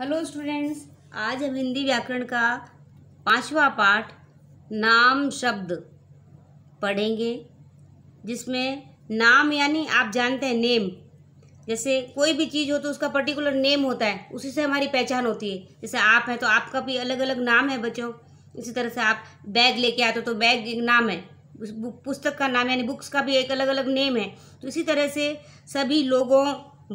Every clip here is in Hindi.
हेलो स्टूडेंट्स आज हम हिंदी व्याकरण का पांचवा पाठ नाम शब्द पढ़ेंगे जिसमें नाम यानी आप जानते हैं नेम जैसे कोई भी चीज़ हो तो उसका पर्टिकुलर नेम होता है उसी से हमारी पहचान होती है जैसे आप हैं तो आपका भी अलग अलग नाम है बच्चों इसी तरह से आप बैग लेके आते हो तो बैग एक नाम है पुस्तक का नाम यानी बुक्स का भी एक अलग अलग नेम है तो इसी तरह से सभी लोगों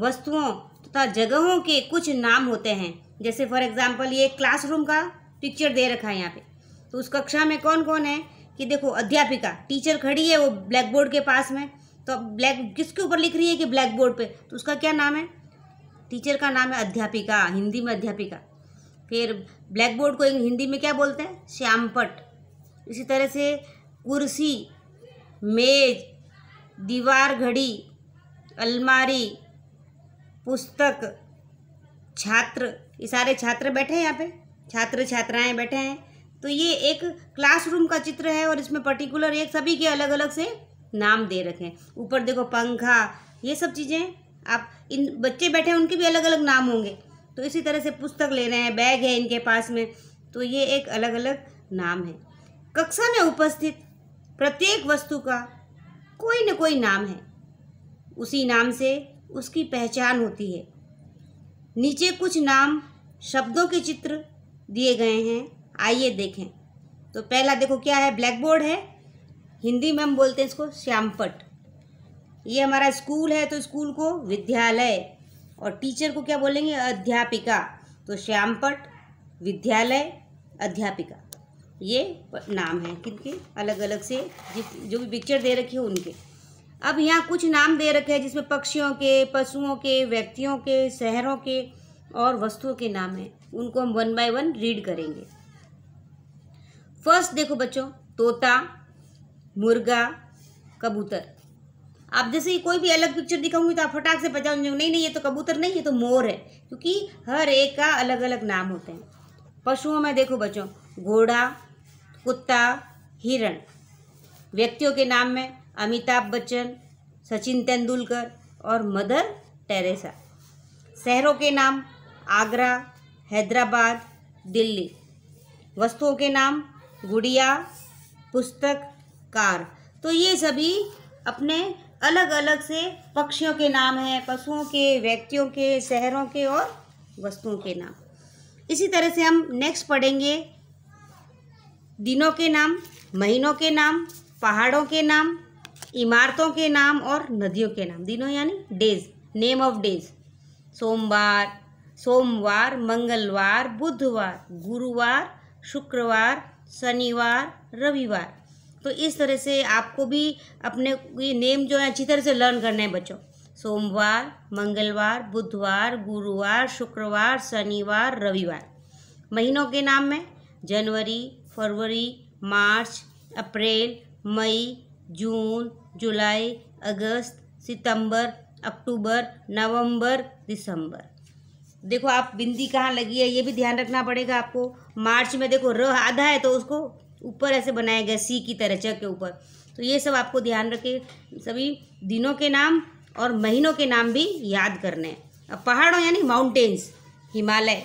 वस्तुओं तथा जगहों के कुछ नाम होते हैं जैसे फॉर एग्ज़ाम्पल ये क्लासरूम का पिक्चर दे रखा है यहाँ पे तो उस कक्षा में कौन कौन है कि देखो अध्यापिका टीचर खड़ी है वो ब्लैक बोर्ड के पास में तो अब ब्लैक किसके ऊपर लिख रही है कि ब्लैक बोर्ड पर तो उसका क्या नाम है टीचर का नाम है अध्यापिका हिंदी में अध्यापिका फिर ब्लैक बोर्ड को हिंदी में क्या बोलते हैं श्यामपट इसी तरह से कुर्सी मेज दीवार घड़ी अलमारी पुस्तक छात्र ये सारे छात्र बैठे हैं यहाँ पे छात्र छात्राएं बैठे हैं तो ये एक क्लासरूम का चित्र है और इसमें पर्टिकुलर एक सभी के अलग अलग से नाम दे रखे हैं ऊपर देखो पंखा ये सब चीज़ें आप इन बच्चे बैठे हैं उनके भी अलग अलग नाम होंगे तो इसी तरह से पुस्तक ले रहे हैं बैग है इनके पास में तो ये एक अलग अलग नाम है कक्षा में उपस्थित प्रत्येक वस्तु का कोई न कोई नाम है उसी नाम से उसकी पहचान होती है नीचे कुछ नाम शब्दों के चित्र दिए गए हैं आइए देखें तो पहला देखो क्या है ब्लैक बोर्ड है हिंदी में हम बोलते हैं इसको श्यामपट ये हमारा स्कूल है तो स्कूल को विद्यालय और टीचर को क्या बोलेंगे अध्यापिका तो श्यामपट विद्यालय अध्यापिका ये नाम है किनके अलग अलग से जो भी पिक्चर दे रखी है उनके अब यहाँ कुछ नाम दे रखे हैं जिसमें पक्षियों के पशुओं के व्यक्तियों के शहरों के और वस्तुओं के नाम हैं उनको हम वन बाय वन रीड करेंगे फर्स्ट देखो बच्चों तोता मुर्गा कबूतर आप जैसे ही कोई भी अलग पिक्चर दिखाऊंगी तो आप फटाक से पहचान नहीं नहीं ये तो कबूतर नहीं ये तो मोर है क्योंकि हर एक का अलग अलग नाम होते हैं पशुओं में देखो बच्चों घोड़ा कुत्ता हिरण व्यक्तियों के नाम में अमिताभ बच्चन सचिन तेंदुलकर और मदर टेरेसा शहरों के नाम आगरा हैदराबाद दिल्ली वस्तुओं के नाम गुड़िया पुस्तक कार तो ये सभी अपने अलग अलग से पक्षियों के नाम हैं पशुओं के व्यक्तियों के शहरों के और वस्तुओं के नाम इसी तरह से हम नेक्स्ट पढ़ेंगे दिनों के नाम महीनों के नाम पहाड़ों के नाम इमारतों के नाम और नदियों के नाम दिनों यानी डेज नेम ऑफ डेज सोमवार सोमवार मंगलवार बुधवार गुरुवार शुक्रवार शनिवार रविवार तो इस तरह से आपको भी अपने ये नेम जो है अच्छी तरह से लर्न करने हैं बच्चों सोमवार मंगलवार बुधवार गुरुवार शुक्रवार शनिवार रविवार महीनों के नाम में जनवरी फरवरी मार्च अप्रैल मई जून जुलाई अगस्त सितंबर अक्टूबर नवंबर दिसंबर देखो आप बिंदी कहाँ लगी है ये भी ध्यान रखना पड़ेगा आपको मार्च में देखो र आधा है तो उसको ऊपर ऐसे बनाया गया सी की तरह च के ऊपर तो ये सब आपको ध्यान रखे सभी दिनों के नाम और महीनों के नाम भी याद करने अब पहाड़ों यानी माउंटेन्स हिमालय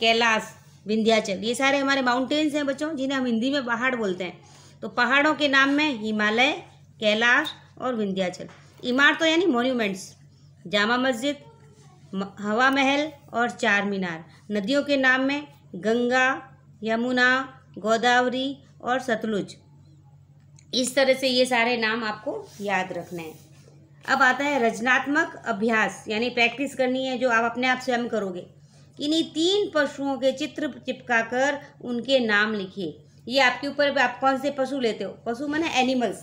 कैलाश विंध्याचल ये सारे हमारे माउंटेन्स हैं बच्चों जिन्हें हम हिंदी में पहाड़ बोलते हैं तो पहाड़ों के नाम में हिमालय कैलाश और विंध्याचल इमारतों यानी मोन्यूमेंट्स जामा मस्जिद हवा महल और चार मीनार नदियों के नाम में गंगा यमुना गोदावरी और सतलुज इस तरह से ये सारे नाम आपको याद रखने हैं अब आता है रचनात्मक अभ्यास यानी प्रैक्टिस करनी है जो आप अपने आप स्वयं करोगे इन्हीं तीन पशुओं के चित्र चिपकाकर उनके नाम लिखिए ये आपके ऊपर आप कौन से पशु लेते हो पशु माने animals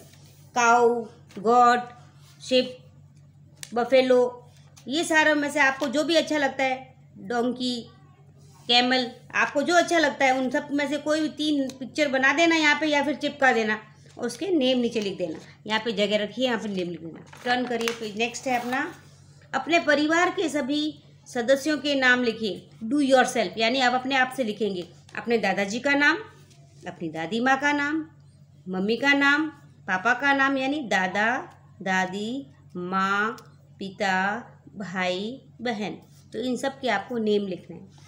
cow goat sheep buffalo ये सारा में से आपको जो भी अच्छा लगता है डोंकी कैमल आपको जो अच्छा लगता है उन सब में से कोई भी तीन पिक्चर बना देना यहाँ पे या फिर चिपका देना और उसके नेम नीचे लिख देना यहाँ पे जगह रखिए यहाँ पे नेम लिख देना टर्न करिए फिर नेक्स्ट है अपना अपने परिवार के सभी सदस्यों के नाम लिखिए डू योर सेल्फ यानी आप अपने आप से लिखेंगे अपने दादाजी का नाम अपनी दादी माँ का नाम मम्मी का नाम पापा का नाम यानी दादा दादी माँ पिता भाई बहन तो इन सब के आपको नेम लिखना है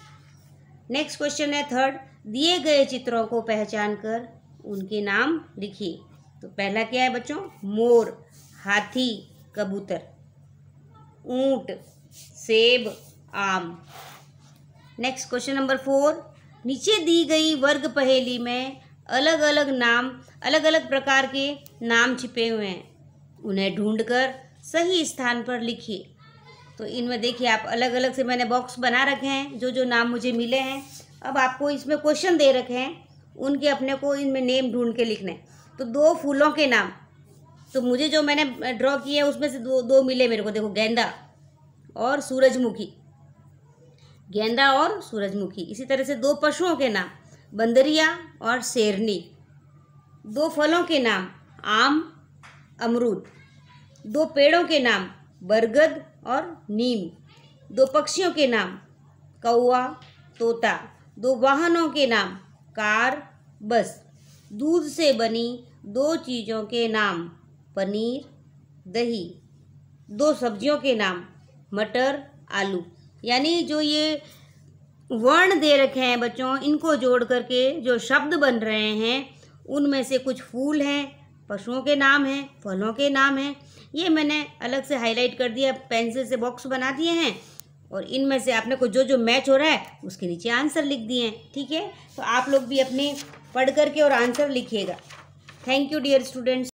नेक्स्ट क्वेश्चन है थर्ड दिए गए चित्रों को पहचान कर उनके नाम लिखिए तो पहला क्या है बच्चों मोर हाथी कबूतर ऊंट सेब आम नेक्स्ट क्वेश्चन नंबर फोर नीचे दी गई वर्ग पहेली में अलग अलग नाम अलग अलग प्रकार के नाम छिपे हुए हैं उन्हें ढूंढकर सही स्थान पर लिखिए तो इनमें देखिए आप अलग अलग से मैंने बॉक्स बना रखे हैं जो जो नाम मुझे मिले हैं अब आपको इसमें क्वेश्चन दे रखे हैं उनके अपने को इनमें नेम ढूंढ के लिखने तो दो फूलों के नाम तो मुझे जो मैंने ड्रॉ किए उसमें से दो दो मिले मेरे को देखो गेंदा और सूरजमुखी गेंदा और सूरजमुखी इसी तरह से दो पशुओं के नाम बंदरिया और शेरनी दो फलों के नाम आम अमरूद दो पेड़ों के नाम बरगद और नीम दो पक्षियों के नाम कौआ तोता दो वाहनों के नाम कार बस दूध से बनी दो चीज़ों के नाम पनीर दही दो सब्जियों के नाम मटर आलू यानी जो ये वर्ण दे रखे हैं बच्चों इनको जोड़ करके जो शब्द बन रहे हैं उनमें से कुछ फूल हैं पशुओं के नाम हैं फलों के नाम हैं ये मैंने अलग से हाईलाइट कर दिया पेंसिल से बॉक्स बना दिए हैं और इनमें से आपने को जो जो मैच हो रहा है उसके नीचे आंसर लिख दिए हैं ठीक है तो आप लोग भी अपने पढ़ करके और आंसर लिखिएगा थैंक यू डियर स्टूडेंट्स